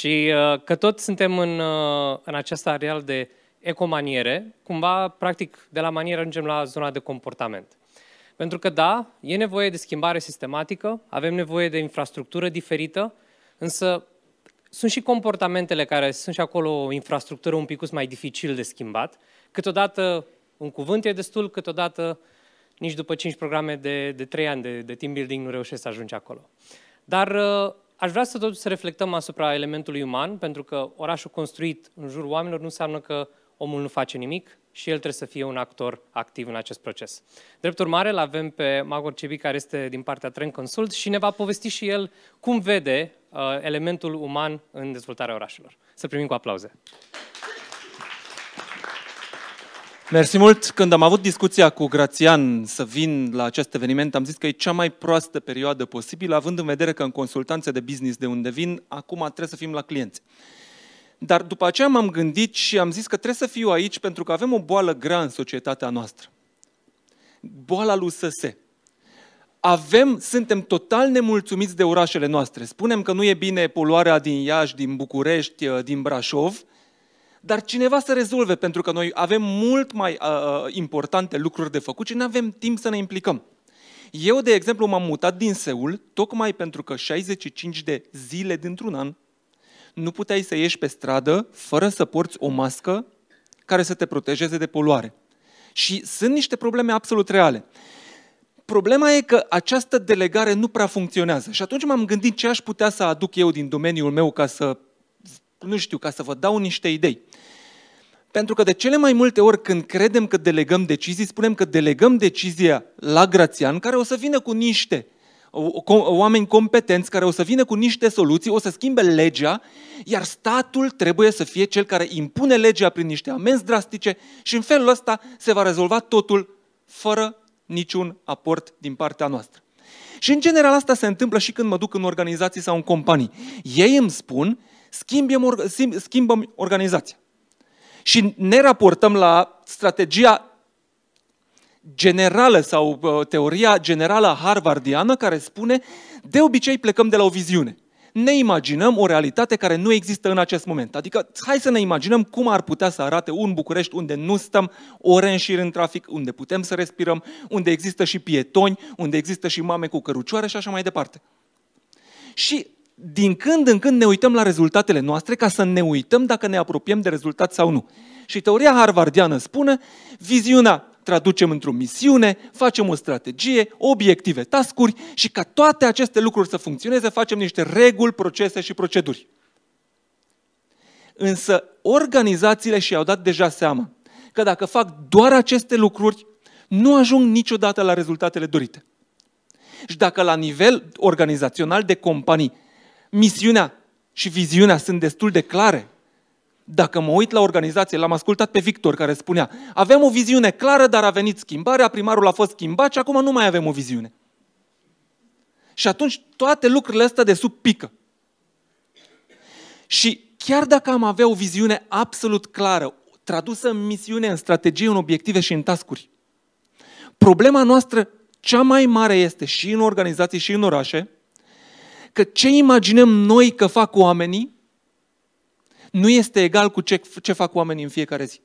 Și uh, că tot suntem în, uh, în acest areal de ecomaniere, cumva, practic, de la manieră ajungem la zona de comportament. Pentru că, da, e nevoie de schimbare sistematică, avem nevoie de infrastructură diferită, însă sunt și comportamentele care sunt și acolo o infrastructură un pic mai dificil de schimbat. Câteodată un cuvânt e destul, câteodată nici după 5 programe de, de 3 ani de, de team building nu reușesc să ajungi acolo. Dar uh, Aș vrea să totuși să reflectăm asupra elementului uman, pentru că orașul construit în jurul oamenilor nu înseamnă că omul nu face nimic și el trebuie să fie un actor activ în acest proces. Drept urmare, îl avem pe Magor Cebi care este din partea Trend Consult și ne va povesti și el cum vede uh, elementul uman în dezvoltarea orașelor. Să primim cu aplauze. Mersi mult. Când am avut discuția cu Grațian să vin la acest eveniment, am zis că e cea mai proastă perioadă posibilă, având în vedere că în consultanțe de business de unde vin, acum trebuie să fim la clienți. Dar după aceea m-am gândit și am zis că trebuie să fiu aici pentru că avem o boală grea în societatea noastră. Boala lui SS. Avem, suntem total nemulțumiți de orașele noastre. Spunem că nu e bine poluarea din Iași, din București, din Brașov – dar cineva să rezolve, pentru că noi avem mult mai uh, uh importante lucruri de făcut și nu avem timp să ne implicăm. Eu, de exemplu, m-am mutat din Seul tocmai pentru că 65 de zile dintr-un an nu puteai să ieși pe stradă fără să porți o mască care să te protejeze de poluare. Și sunt niște probleme absolut reale. Problema e că această delegare nu prea funcționează. Și atunci m-am gândit ce aș putea să aduc eu din domeniul meu ca să, nu știu, ca să vă dau niște idei. Pentru că de cele mai multe ori când credem că delegăm decizii, spunem că delegăm decizia la Grațian, care o să vină cu niște oameni competenți care o să vină cu niște soluții, o să schimbe legea, iar statul trebuie să fie cel care impune legea prin niște amenzi drastice și în felul ăsta se va rezolva totul fără niciun aport din partea noastră. Și în general asta se întâmplă și când mă duc în organizații sau în companii. Ei îmi spun, schimbăm, schimbăm organizația și ne raportăm la strategia generală sau uh, teoria generală harvardiană care spune de obicei plecăm de la o viziune. Ne imaginăm o realitate care nu există în acest moment. Adică hai să ne imaginăm cum ar putea să arate un București unde nu stăm ore în șir în trafic, unde putem să respirăm, unde există și pietoni, unde există și mame cu cărucioare și așa mai departe. Și din când în când ne uităm la rezultatele noastre ca să ne uităm dacă ne apropiem de rezultat sau nu. Și teoria harvardiană spune, viziunea traducem într-o misiune, facem o strategie, obiective, tascuri și ca toate aceste lucruri să funcționeze, facem niște reguli, procese și proceduri. Însă organizațiile și-au dat deja seama că dacă fac doar aceste lucruri, nu ajung niciodată la rezultatele dorite. Și dacă la nivel organizațional de companii misiunea și viziunea sunt destul de clare. Dacă mă uit la organizație, l-am ascultat pe Victor care spunea avem o viziune clară, dar a venit schimbarea, primarul a fost schimbat și acum nu mai avem o viziune. Și atunci toate lucrurile astea de sub pică. Și chiar dacă am avea o viziune absolut clară, tradusă în misiune, în strategie, în obiective și în tascuri, problema noastră cea mai mare este și în organizații și în orașe, că ce imaginăm noi că fac oamenii nu este egal cu ce, ce fac oamenii în fiecare zi.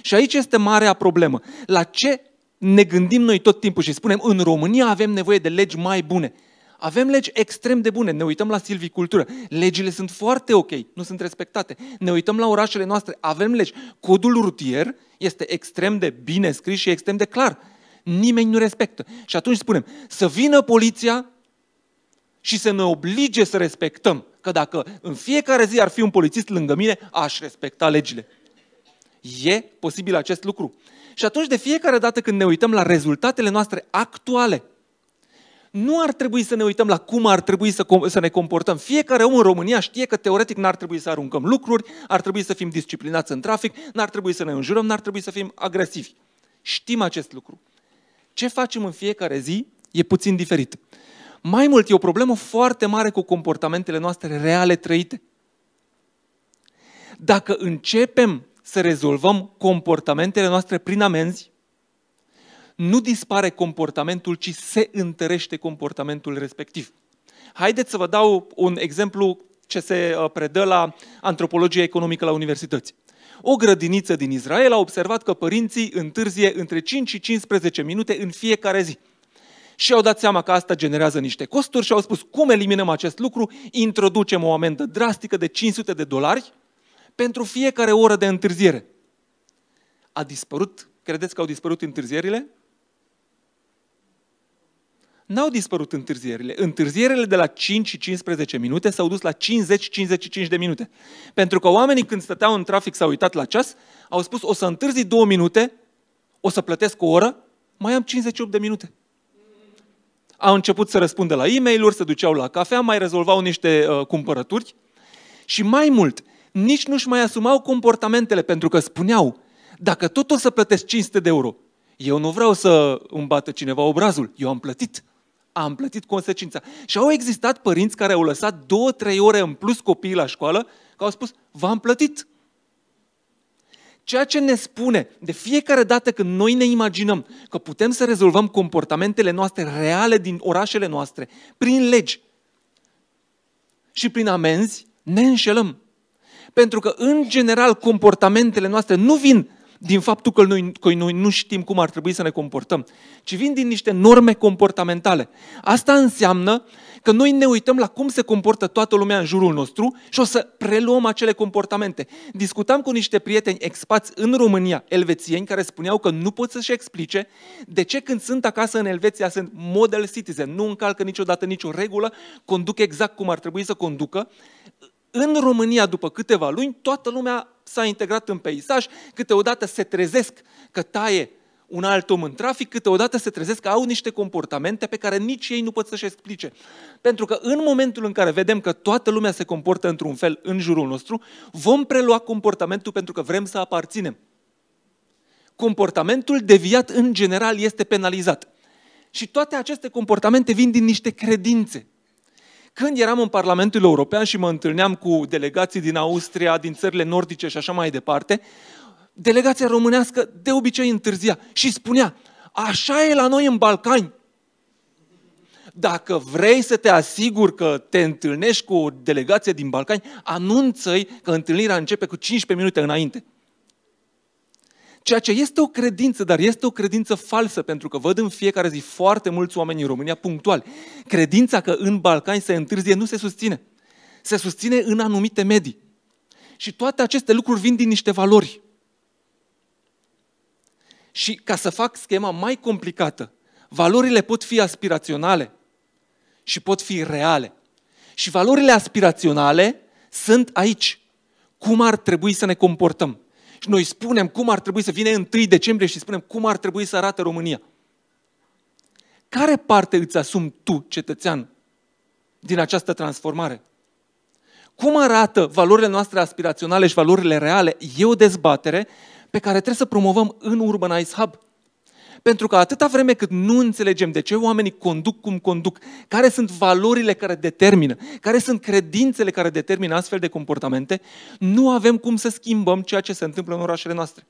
Și aici este marea problemă. La ce ne gândim noi tot timpul și spunem în România avem nevoie de legi mai bune. Avem legi extrem de bune. Ne uităm la silvicultură. Legile sunt foarte ok, nu sunt respectate. Ne uităm la orașele noastre. Avem legi. Codul rutier este extrem de bine scris și extrem de clar. Nimeni nu respectă. Și atunci spunem, să vină poliția și să ne oblige să respectăm. Că dacă în fiecare zi ar fi un polițist lângă mine, aș respecta legile. E posibil acest lucru. Și atunci, de fiecare dată când ne uităm la rezultatele noastre actuale, nu ar trebui să ne uităm la cum ar trebui să, com- să ne comportăm. Fiecare om în România știe că teoretic n-ar trebui să aruncăm lucruri, ar trebui să fim disciplinați în trafic, n-ar trebui să ne înjurăm, n-ar trebui să fim agresivi. Știm acest lucru. Ce facem în fiecare zi e puțin diferit. Mai mult, e o problemă foarte mare cu comportamentele noastre reale trăite. Dacă începem să rezolvăm comportamentele noastre prin amenzi, nu dispare comportamentul, ci se întărește comportamentul respectiv. Haideți să vă dau un exemplu ce se uh, predă la antropologie economică la universități. O grădiniță din Israel a observat că părinții întârzie între 5 și 15 minute în fiecare zi și au dat seama că asta generează niște costuri și au spus cum eliminăm acest lucru, introducem o amendă drastică de 500 de dolari pentru fiecare oră de întârziere. A dispărut, credeți că au dispărut întârzierile? N-au dispărut întârzierile. Întârzierile de la 5 și 15 minute s-au dus la 50-55 de minute. Pentru că oamenii când stăteau în trafic s-au uitat la ceas, au spus o să întârzi două minute, o să plătesc o oră, mai am 58 de minute au început să răspundă la e mail se duceau la cafea, mai rezolvau niște uh, cumpărături și mai mult, nici nu-și mai asumau comportamentele, pentru că spuneau, dacă tot o să plătesc 500 de euro, eu nu vreau să îmi bată cineva obrazul, eu am plătit. Am plătit consecința. Și au existat părinți care au lăsat două, trei ore în plus copiii la școală, că au spus, v-am plătit, Ceea ce ne spune de fiecare dată când noi ne imaginăm că putem să rezolvăm comportamentele noastre reale din orașele noastre prin legi și prin amenzi, ne înșelăm. Pentru că, în general, comportamentele noastre nu vin din faptul că noi, că noi nu știm cum ar trebui să ne comportăm, ci vin din niște norme comportamentale. Asta înseamnă că noi ne uităm la cum se comportă toată lumea în jurul nostru și o să preluăm acele comportamente. Discutam cu niște prieteni expați în România, elvețieni, care spuneau că nu pot să-și explice de ce când sunt acasă în Elveția sunt model citizen, nu încalcă niciodată nicio regulă, conduc exact cum ar trebui să conducă, în România, după câteva luni, toată lumea s-a integrat în peisaj, câteodată se trezesc că taie un alt om în trafic, câteodată se trezesc că au niște comportamente pe care nici ei nu pot să-și explice. Pentru că în momentul în care vedem că toată lumea se comportă într-un fel în jurul nostru, vom prelua comportamentul pentru că vrem să aparținem. Comportamentul deviat în general este penalizat. Și toate aceste comportamente vin din niște credințe. Când eram în Parlamentul European și mă întâlneam cu delegații din Austria, din țările nordice și așa mai departe, delegația românească de obicei întârzia și spunea, așa e la noi în Balcani. Dacă vrei să te asiguri că te întâlnești cu o delegație din Balcani, anunță-i că întâlnirea începe cu 15 minute înainte. Ceea ce este o credință, dar este o credință falsă, pentru că văd în fiecare zi foarte mulți oameni în România punctuali. Credința că în Balcani se întârzie nu se susține. Se susține în anumite medii. Și toate aceste lucruri vin din niște valori. Și ca să fac schema mai complicată, valorile pot fi aspiraționale și pot fi reale. Și valorile aspiraționale sunt aici. Cum ar trebui să ne comportăm? Și noi spunem cum ar trebui să vină 1 decembrie și spunem cum ar trebui să arate România. Care parte îți asumi tu, cetățean, din această transformare? Cum arată valorile noastre aspiraționale și valorile reale? E o dezbatere pe care trebuie să promovăm în Urbanize Hub. Pentru că atâta vreme cât nu înțelegem de ce oamenii conduc cum conduc, care sunt valorile care determină, care sunt credințele care determină astfel de comportamente, nu avem cum să schimbăm ceea ce se întâmplă în orașele noastre.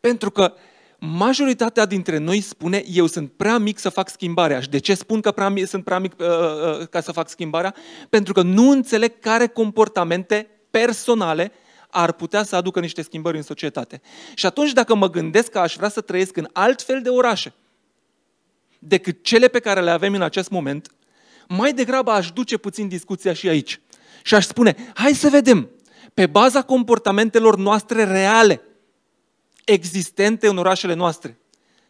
Pentru că majoritatea dintre noi spune, eu sunt prea mic să fac schimbarea. Și de ce spun că prea mic, sunt prea mic uh, uh, ca să fac schimbarea? Pentru că nu înțeleg care comportamente personale uh, ar putea să aducă niște schimbări în societate. Și atunci dacă mă gândesc că aș vrea să trăiesc în alt fel de orașe decât cele pe care le avem în acest moment, mai degrabă aș duce puțin discuția și aici. Și aș spune, hai să vedem, pe baza comportamentelor noastre reale, existente în orașele noastre,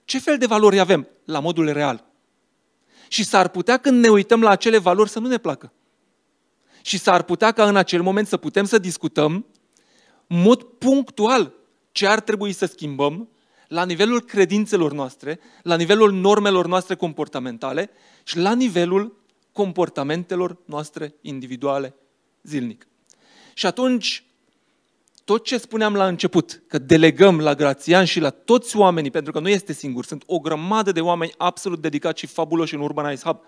ce fel de valori avem la modul real? Și s-ar putea când ne uităm la acele valori să nu ne placă. Și s-ar putea ca în acel moment să putem să discutăm în mod punctual ce ar trebui să schimbăm la nivelul credințelor noastre, la nivelul normelor noastre comportamentale și la nivelul comportamentelor noastre individuale zilnic. Și atunci, tot ce spuneam la început, că delegăm la Grațian și la toți oamenii, pentru că nu este singur, sunt o grămadă de oameni absolut dedicați și fabuloși în Urbanize Hub.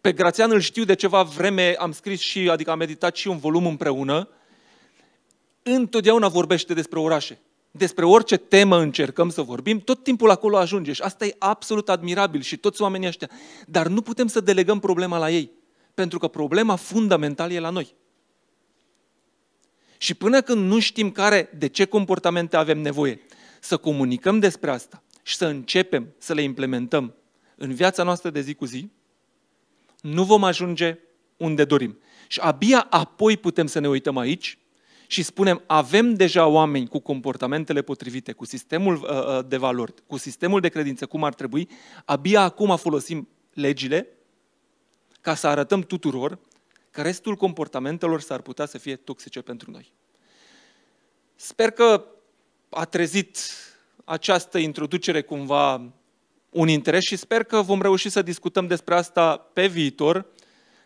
Pe Grațian îl știu de ceva vreme, am scris și, adică am meditat și un volum împreună, întotdeauna vorbește despre orașe. Despre orice temă încercăm să vorbim, tot timpul acolo ajunge și asta e absolut admirabil și toți oamenii ăștia. Dar nu putem să delegăm problema la ei, pentru că problema fundamentală e la noi. Și până când nu știm care, de ce comportamente avem nevoie, să comunicăm despre asta și să începem să le implementăm în viața noastră de zi cu zi, nu vom ajunge unde dorim. Și abia apoi putem să ne uităm aici și spunem avem deja oameni cu comportamentele potrivite, cu sistemul uh, uh, de valori, cu sistemul de credință, cum ar trebui, abia acum folosim legile ca să arătăm tuturor că restul comportamentelor s-ar putea să fie toxice pentru noi. Sper că a trezit această introducere cumva un interes și sper că vom reuși să discutăm despre asta pe viitor,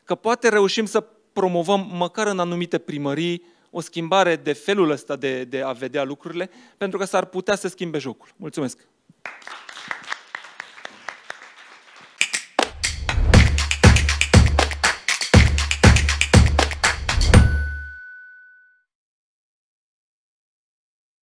că poate reușim să promovăm măcar în anumite primării o schimbare de felul ăsta de, de a vedea lucrurile, pentru că s-ar putea să schimbe jocul. Mulțumesc!